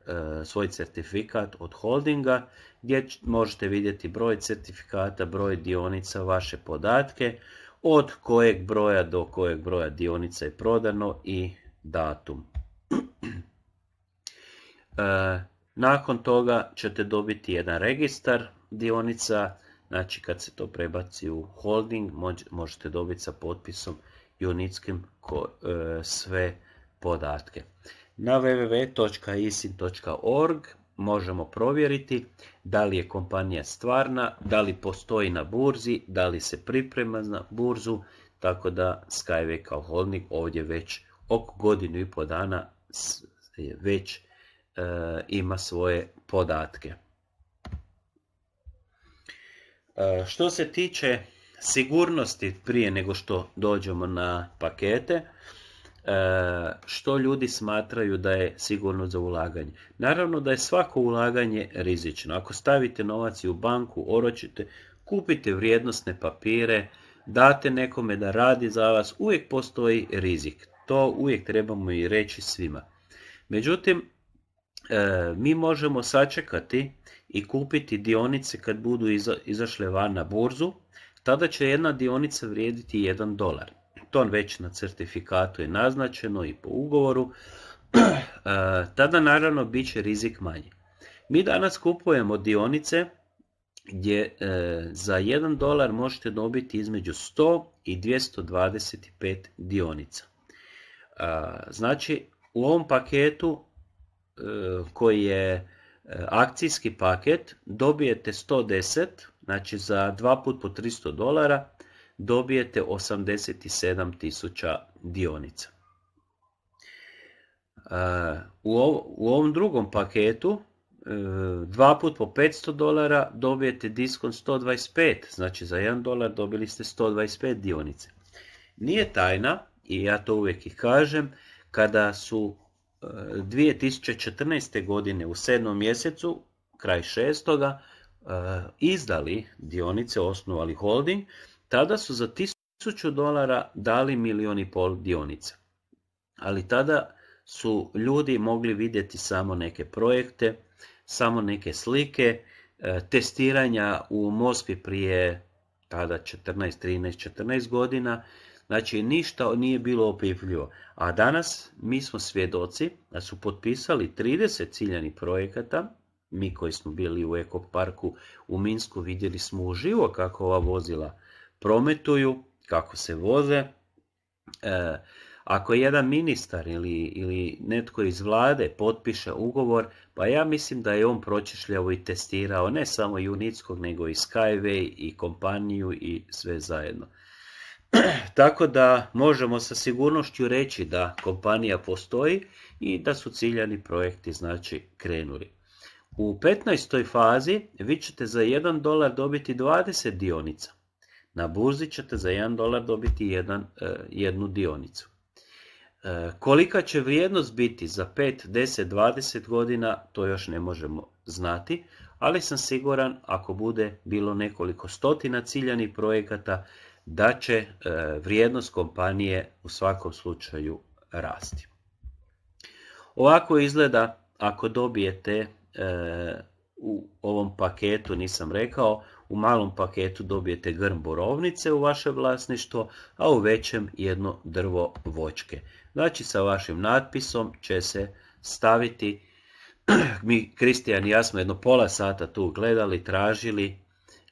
E, svoj certifikat od holdinga gdje možete vidjeti broj certifikata, broj dionica, vaše podatke, od kojeg broja do kojeg broja dionica je prodano i datum. *clears throat* E, nakon toga ćete dobiti jedan registar dionica, znači kad se to prebaci u holding možete dobiti sa potpisom junitskim e, sve podatke. Na www.isin.org možemo provjeriti da li je kompanija stvarna, da li postoji na burzi, da li se priprema na burzu, tako da Skyway kao holding ovdje već oko godinu i po dana već e, ima svoje podatke. E, što se tiče sigurnosti prije nego što dođemo na pakete, E, što ljudi smatraju da je sigurno za ulaganje. Naravno da je svako ulaganje rizično. Ako stavite novac u banku, oročite, kupite vrijednostne papire, date nekome da radi za vas, uvijek postoji rizik. To uvijek trebamo i reći svima. Međutim, e, mi možemo sačekati i kupiti dionice kad budu izašle van na burzu, tada će jedna dionica vrijediti 1 dolar to već na certifikatu je naznačeno i po ugovoru, *clears throat* tada naravno bit će rizik manji. Mi danas kupujemo dionice gdje e, za 1 dolar možete dobiti između 100 i 225 dionica. Znači u ovom paketu e, koji je e, akcijski paket dobijete 110, znači za 2 put po 300 dolara, dobijete 87.000 dionica. Uh, u ovom drugom paketu uh, dva put po 500 dolara dobijete diskon 125, znači za 1 dolar dobili ste 125 dionice. Nije tajna, i ja to uvijek i kažem, kada su 2014. Uh, godine u sedmom mjesecu, kraj 6. izdali dionice, osnovali holding, tada su za 1000 dolara dali milijuni i pol dionica. Ali tada su ljudi mogli vidjeti samo neke projekte, samo neke slike, e, testiranja u Moskvi prije tada 14, 13, 14 godina, znači ništa nije bilo opipljivo. A danas mi smo svjedoci da su potpisali 30 ciljanih projekata, mi koji smo bili u Eko Parku u Minsku vidjeli smo uživo kako ova vozila prometuju, kako se voze. E, ako jedan ministar ili, ili netko iz vlade potpiše ugovor, pa ja mislim da je on pročešljao i testirao ne samo Unitskog, nego i Skyway i kompaniju i sve zajedno. *clears throat* Tako da možemo sa sigurnošću reći da kompanija postoji i da su ciljani projekti znači krenuli. U 15. fazi vi ćete za 1 dolar dobiti 20 dionica. Na burzi ćete za 1 dolar dobiti jedan, e, jednu dionicu. E, kolika će vrijednost biti za 5, 10, 20 godina, to još ne možemo znati, ali sam siguran ako bude bilo nekoliko stotina ciljanih projekata, da će e, vrijednost kompanije u svakom slučaju rasti. Ovako izgleda ako dobijete u ovom paketu, nisam rekao, u malom paketu dobijete grm borovnice u vaše vlasništvo, a u većem jedno drvo voćke. Znači sa vašim natpisom će se staviti, *clears throat* mi Kristijan i ja smo jedno pola sata tu gledali, tražili,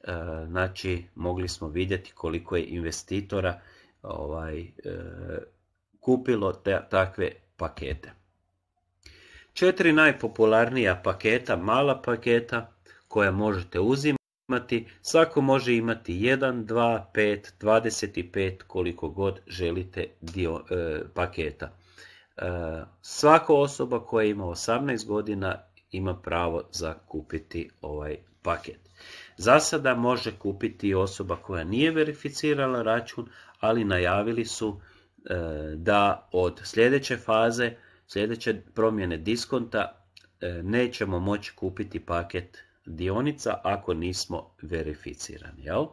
e, znači mogli smo vidjeti koliko je investitora ovaj, e, kupilo te, takve pakete. Četiri najpopularnija paketa, mala paketa koja možete uzimati imati, svako može imati 1, 2, 5, 25, koliko god želite dio e, paketa. E, svako osoba koja ima 18 godina ima pravo za kupiti ovaj paket. Za sada može kupiti osoba koja nije verificirala račun, ali najavili su e, da od sljedeće faze, sljedeće promjene diskonta, e, nećemo moći kupiti paket dionica ako nismo verificirani. Jel? E,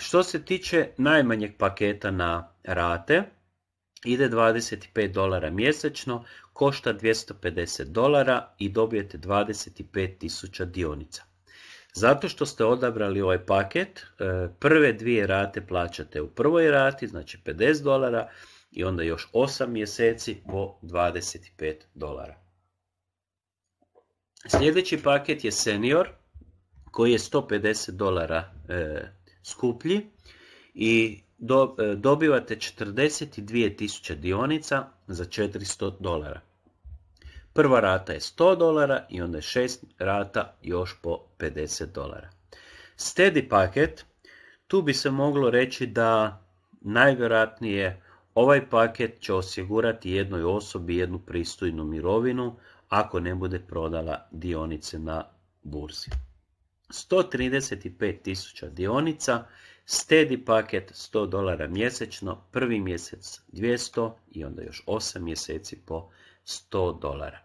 što se tiče najmanjeg paketa na rate, ide 25 dolara mjesečno, košta 250 dolara i dobijete 25.000 dionica. Zato što ste odabrali ovaj paket, e, prve dvije rate plaćate u prvoj rati, znači 50 dolara i onda još 8 mjeseci po 25 dolara. Sljedeći paket je senior koji je 150 dolara e, skuplji i do, e, dobivate 42.000 dionica za 400 dolara. Prva rata je 100 dolara i onda je 6 rata još po 50 dolara. Steady paket, tu bi se moglo reći da najvjerojatnije ovaj paket će osigurati jednoj osobi jednu pristojnu mirovinu, ako ne bude prodala dionice na burzi. 135.000 dionica, steady paket 100 dolara mjesečno, prvi mjesec 200 i onda još 8 mjeseci po 100 dolara.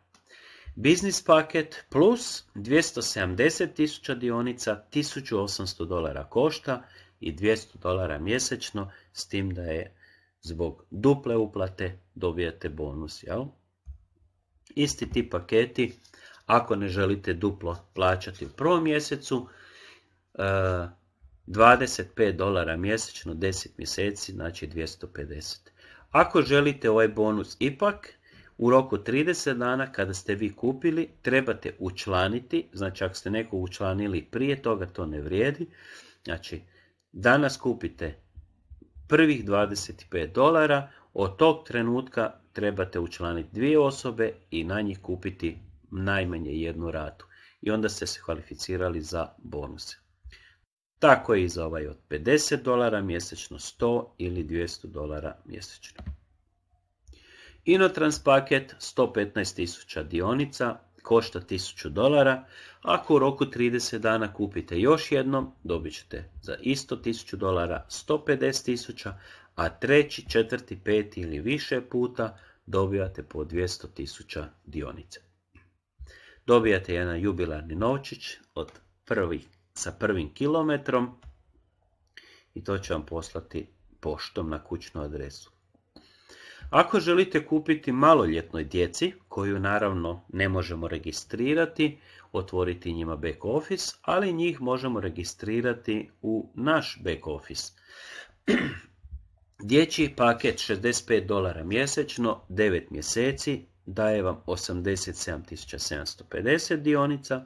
Biznis paket plus 270.000 dionica, 1800 dolara košta i 200 dolara mjesečno, s tim da je zbog duple uplate dobijate bonus, jel'o? isti ti paketi ako ne želite duplo plaćati u prvom mjesecu. 25 eh, dolara mjesečno, 10 mjeseci, znači 250. Ako želite ovaj bonus ipak, u roku 30 dana kada ste vi kupili, trebate učlaniti, znači ako ste neko učlanili prije toga, to ne vrijedi. Znači, danas kupite prvih 25 dolara, od tog trenutka trebate učlaniti dvije osobe i na njih kupiti najmanje jednu ratu. I onda ste se kvalificirali za bonuse. Tako je i za ovaj od 50 dolara mjesečno, 100 ili 200 dolara mjesečno. Inotrans paket 115.000 dionica košta 1000 dolara. Ako u roku 30 dana kupite još jednom, dobit ćete za isto 1000 dolara 150.000, a treći, četvrti, peti ili više puta dobijate po 200.000 dionica. Dobijate jedan jubilarni novčić od prvi, sa prvim kilometrom i to će vam poslati poštom na kućnu adresu. Ako želite kupiti maloljetnoj djeci, koju naravno ne možemo registrirati, otvoriti njima back office, ali njih možemo registrirati u naš back office. Dječji paket 65 dolara mjesečno, 9 mjeseci, daje vam 87.750 dionica,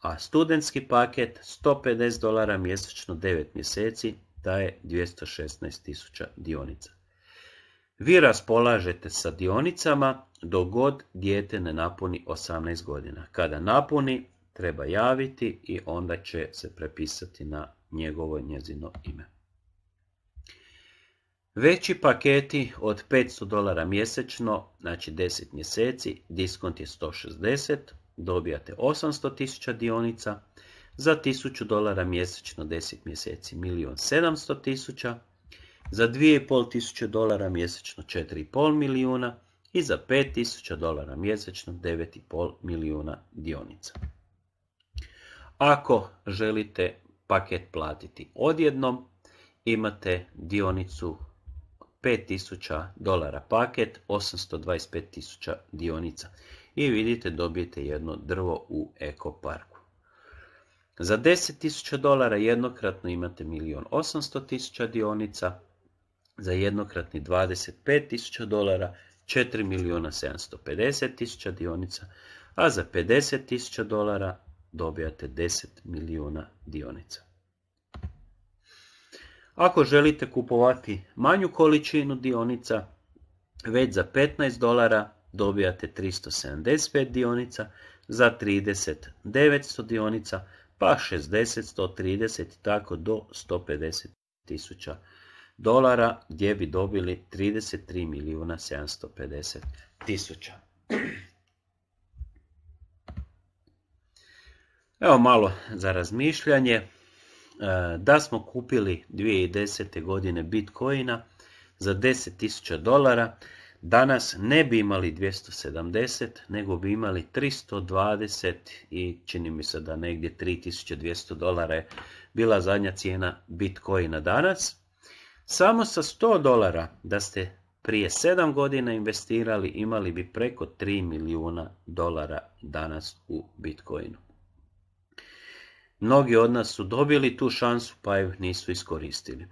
a studentski paket 150 dolara mjesečno, 9 mjeseci, daje 216.000 dionica. Vi raspolažete sa dionicama do god dijete ne napuni 18 godina. Kada napuni, treba javiti i onda će se prepisati na njegovo njezino ime. Veći paketi od 500 dolara mjesečno, znači 10 mjeseci, diskont je 160, dobijate 800 tisuća dionica, za 1000 dolara mjesečno 10 mjeseci 1.700.000 tisuća, za 2.500 dolara mjesečno 4,5 milijuna i za 5.000 dolara mjesečno 9,5 milijuna dionica. Ako želite paket platiti odjednom, imate dionicu 5000 dolara paket, 825.000 dionica. I vidite dobijete jedno drvo u ekoparku. parku. Za 10.000 dolara jednokratno imate 1.800.000 dionica, za jednokratni 25.000 dolara 4.750.000 dionica, a za 50 tisuća dolara dobijate 10 milijuna dionica. Ako želite kupovati manju količinu dionica, već za 15 dolara dobijate 375 dionica, za 30 900 dionica, pa 60, 130 i tako do 150 tisuća dolara gdje bi dobili 33 milijuna 750 tisuća. Evo malo za razmišljanje. E, da smo kupili 2010. godine Bitcoina za 10.000 dolara, danas ne bi imali 270, nego bi imali 320 i čini mi se da negdje 3200 dolara je bila zadnja cijena Bitcoina danas. Samo sa 100 dolara da ste prije 7 godina investirali imali bi preko 3 milijuna dolara danas u Bitcoinu. Mnogi od nas su dobili tu šansu, pa ju nisu iskoristili.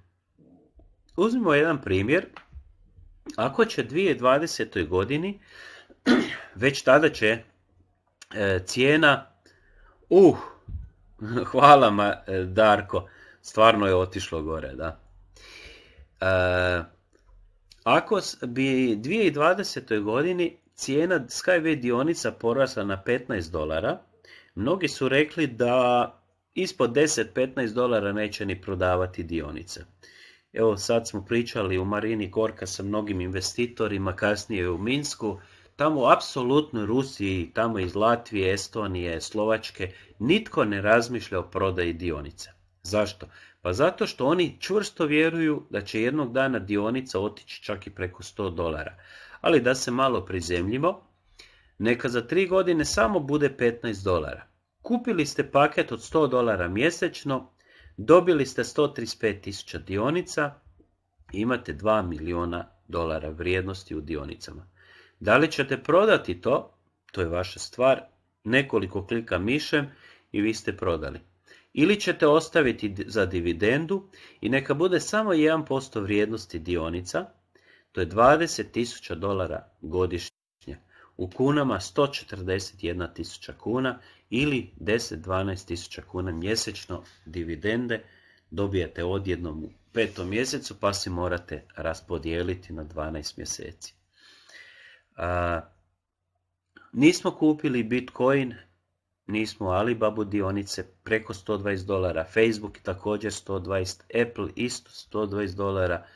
Uzmimo jedan primjer. Ako će 2020. godini, *clears throat* već tada će e, cijena, uh, *laughs* hvala ma, e, Darko, stvarno je otišlo gore, da. E, ako bi 2020. godini cijena Skyway dionica porasla na 15 dolara, mnogi su rekli da ispod 10-15 dolara neće ni prodavati dionice. Evo sad smo pričali u Marini Korka sa mnogim investitorima, kasnije u Minsku. Tamo u apsolutnoj Rusiji, tamo iz Latvije, Estonije, Slovačke, nitko ne razmišlja o prodaji dionica. Zašto? Pa zato što oni čvrsto vjeruju da će jednog dana dionica otići čak i preko 100 dolara. Ali da se malo prizemljimo, neka za tri godine samo bude 15 dolara. Kupili ste paket od 100 dolara mjesečno, dobili ste 135.000 dionica i imate 2 milijuna dolara vrijednosti u dionicama. Da li ćete prodati to, to je vaša stvar, nekoliko klika mišem i vi ste prodali. Ili ćete ostaviti za dividendu i neka bude samo 1% vrijednosti dionica, to je 20.000 dolara godišnje, u kunama 141.000 kuna ili 10-12 tisuća kuna mjesečno dividende dobijate odjednom u petom mjesecu pa si morate raspodijeliti na 12 mjeseci. A, nismo kupili Bitcoin, nismo Alibabu dionice preko 120 dolara, Facebook također 120, Apple isto 120 dolara.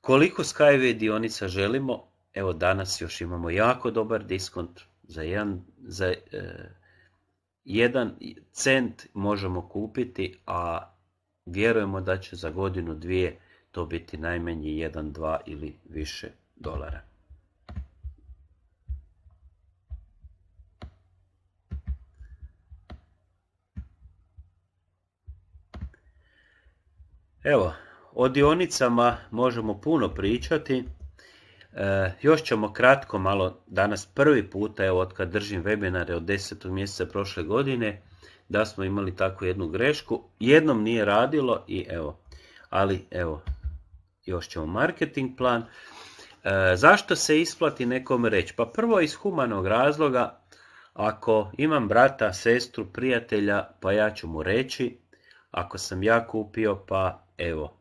Koliko Skyway dionica želimo? Evo danas još imamo jako dobar diskont za, jedan, za e, jedan cent možemo kupiti, a vjerujemo da će za godinu dvije to biti najmanje 1, 2 ili više dolara. Evo, o dionicama možemo puno pričati. E, još ćemo kratko malo danas prvi puta, evo od kad držim webinare od 10. mjeseca prošle godine, da smo imali takvu jednu grešku. Jednom nije radilo i evo, ali evo, još ćemo marketing plan. E, zašto se isplati nekom reći? Pa prvo iz humanog razloga, ako imam brata, sestru, prijatelja, pa ja ću mu reći, ako sam ja kupio, pa evo,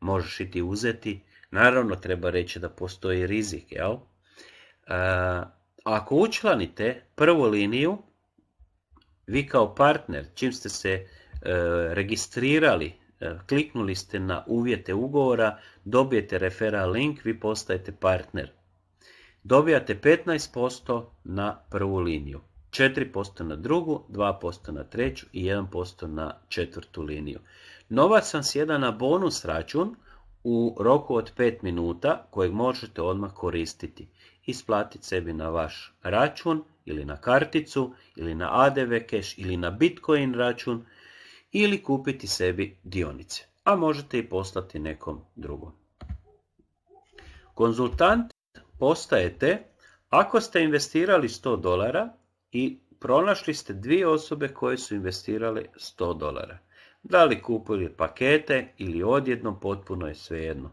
možeš i ti uzeti. Naravno, treba reći da postoji rizik, jel? E, ako učlanite prvu liniju, vi kao partner, čim ste se e, registrirali, e, kliknuli ste na uvjete ugovora, dobijete referral link, vi postajete partner. Dobijate 15% na prvu liniju, 4% na drugu, 2% na treću i 1% na četvrtu liniju. Novac sam sjeda na bonus račun, u roku od 5 minuta kojeg možete odmah koristiti. Isplatiti sebi na vaš račun ili na karticu ili na ADV cash ili na Bitcoin račun ili kupiti sebi dionice. A možete i poslati nekom drugom. Konzultant postajete ako ste investirali 100 dolara i pronašli ste dvije osobe koje su investirale 100 dolara. Da li kupuje pakete ili odjednom potpuno je svejedno.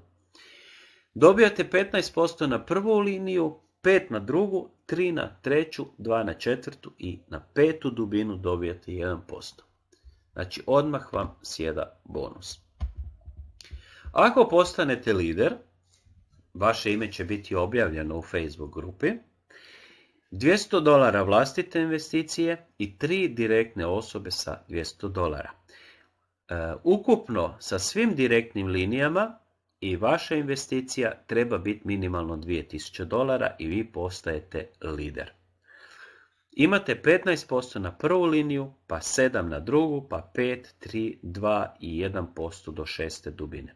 Dobijate 15% na prvu liniju, 5 na drugu, 3 na treću, 2 na četvrtu i na petu dubinu dobijate 1%. Znači odmah vam sjeda bonus. Ako postanete lider, vaše ime će biti objavljeno u Facebook grupi, 200 dolara vlastite investicije i 3 direktne osobe sa 200 dolara. E, ukupno sa svim direktnim linijama i vaša investicija treba biti minimalno 2000 dolara i vi postajete lider. Imate 15% na prvu liniju, pa 7 na drugu, pa 5, 3, 2 i 1% do šeste dubine.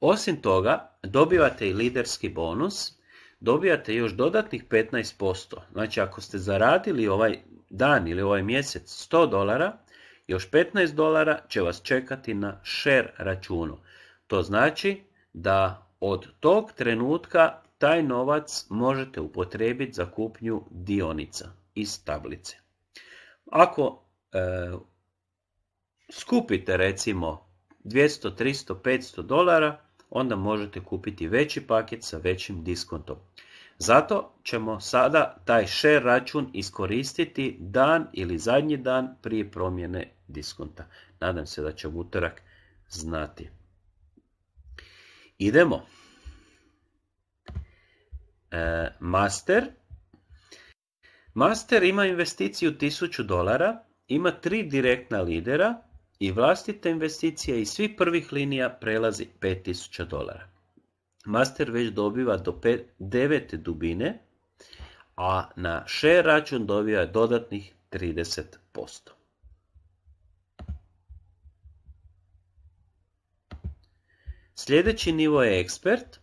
Osim toga, dobivate i liderski bonus, dobijate još dodatnih 15%. Znači, ako ste zaradili ovaj dan ili ovaj mjesec 100 dolara, još 15 dolara će vas čekati na share računu. To znači da od tog trenutka taj novac možete upotrijebiti za kupnju dionica iz tablice. Ako e, skupite recimo 200, 300, 500 dolara, onda možete kupiti veći paket sa većim diskontom. Zato ćemo sada taj share račun iskoristiti dan ili zadnji dan prije promjene diskonta. Nadam se da će utorak znati. Idemo. E, master. Master ima investiciju 1000 dolara, ima tri direktna lidera i vlastita investicija iz svih prvih linija prelazi 5000 dolara master već dobiva do 9 dubine, a na share račun dobiva dodatnih 30%. Sljedeći nivo je ekspert.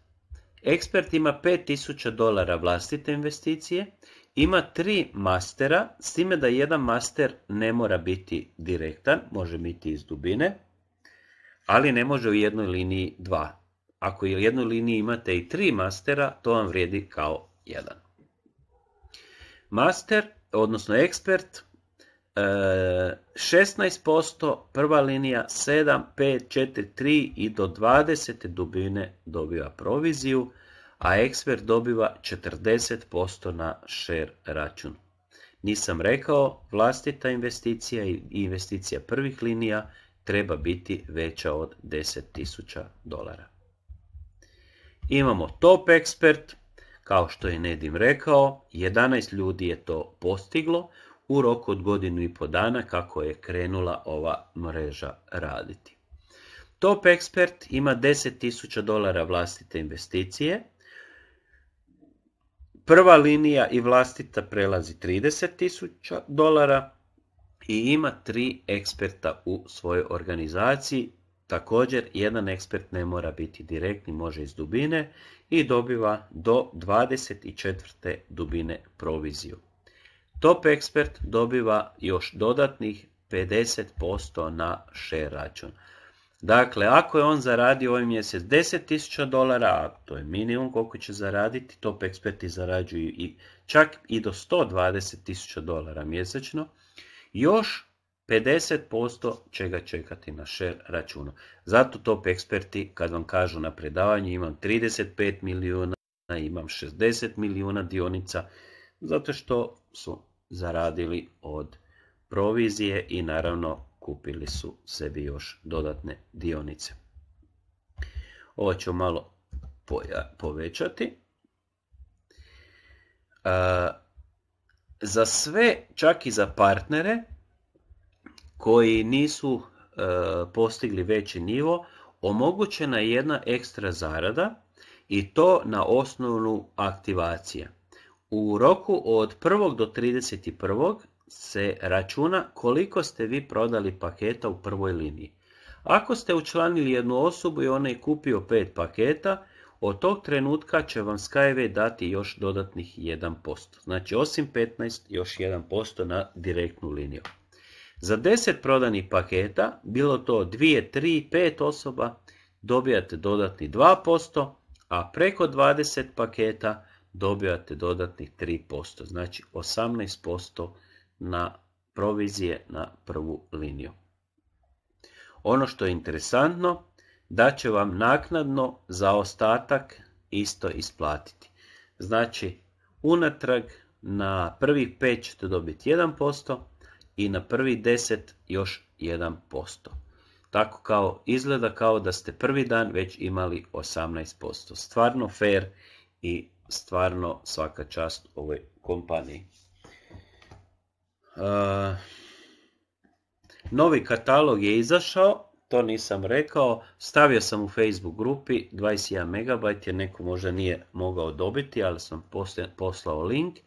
Ekspert ima 5000 dolara vlastite investicije, ima tri mastera, s time da jedan master ne mora biti direktan, može biti iz dubine, ali ne može u jednoj liniji dva ako u jednoj liniji imate i 3 mastera, to vam vrijedi kao jedan. Master, odnosno ekspert, 16%, e, prva linija 7, 5, 4, 3 i do 20 dubine dobiva proviziju, a ekspert dobiva 40% na share račun. Nisam rekao, vlastita investicija i investicija prvih linija treba biti veća od 10.000 dolara. Imamo top ekspert, kao što je Nedim rekao, 11 ljudi je to postiglo u roku od godinu i po dana kako je krenula ova mreža raditi. Top ekspert ima 10.000 dolara vlastite investicije, prva linija i vlastita prelazi 30.000 dolara i ima tri eksperta u svojoj organizaciji Također, jedan ekspert ne mora biti direktni, može iz dubine i dobiva do 24. dubine proviziju. Top ekspert dobiva još dodatnih 50% na share račun. Dakle, ako je on zaradio ovaj mjesec 10.000 dolara, a to je minimum koliko će zaraditi, top eksperti zarađuju i čak i do 120.000 dolara mjesečno, još 50% će ga čekati na share računu. Zato top eksperti kad vam kažu na predavanju imam 35 milijuna, imam 60 milijuna dionica, zato što su zaradili od provizije i naravno kupili su sebi još dodatne dionice. Ovo ću malo povećati. za sve, čak i za partnere, koji nisu e, postigli veći nivo, omogućena je jedna ekstra zarada i to na osnovnu aktivacije. U roku od 1. do 31. se računa koliko ste vi prodali paketa u prvoj liniji. Ako ste učlanili jednu osobu i ona je kupio 5 paketa, od tog trenutka će vam Skyway dati još dodatnih 1%. Znači osim 15 još 1% na direktnu liniju. Za 10 prodanih paketa, bilo to 2, 3, 5 osoba, dobijate dodatni 2%, a preko 20 paketa dobijate dodatnih 3%, znači 18% na provizije na prvu liniju. Ono što je interesantno, da će vam naknadno za ostatak isto isplatiti. Znači, unatrag na prvi 5 ćete dobiti 1%, i na prvi deset još 1%. Tako kao izgleda kao da ste prvi dan već imali 18%. Stvarno fair i stvarno svaka čast ovoj kompaniji. novi katalog je izašao, to nisam rekao, stavio sam u Facebook grupi, 21 MB je neko možda nije mogao dobiti, ali sam poslao link.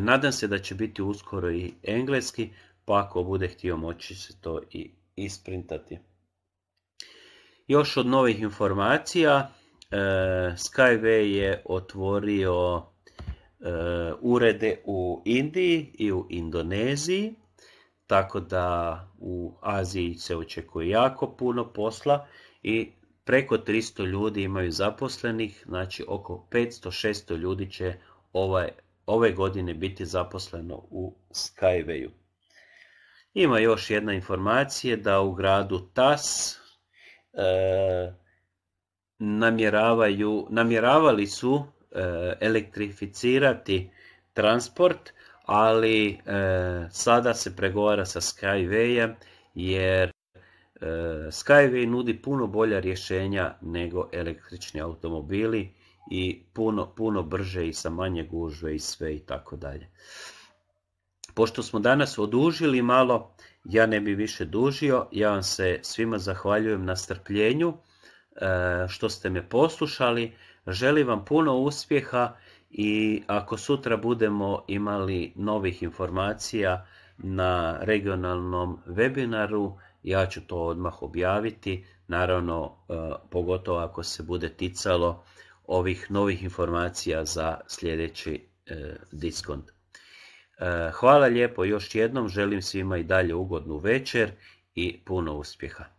nadam se da će biti uskoro i engleski, pa ako bude htio moći se to i isprintati. Još od novih informacija, e, Skyway je otvorio e, urede u Indiji i u Indoneziji, tako da u Aziji se očekuje jako puno posla i preko 300 ljudi imaju zaposlenih, znači oko 500-600 ljudi će ovaj, ove godine biti zaposleno u Skywayu. Ima još jedna informacija da u gradu Tas e, namjeravali su e, elektrificirati transport, ali e, sada se pregovara sa Skywayem jer Skyway nudi puno bolja rješenja nego električni automobili i puno, puno brže i sa manje gužve i sve i tako dalje. Pošto smo danas odužili malo, ja ne bi više dužio. Ja vam se svima zahvaljujem na strpljenju e, što ste me poslušali. Želim vam puno uspjeha i ako sutra budemo imali novih informacija na regionalnom webinaru, ja ću to odmah objaviti, naravno e, pogotovo ako se bude ticalo ovih novih informacija za sljedeći e, diskont. Eh, hvala lijepo još jednom, želim svima i dalje ugodnu večer i puno uspjeha.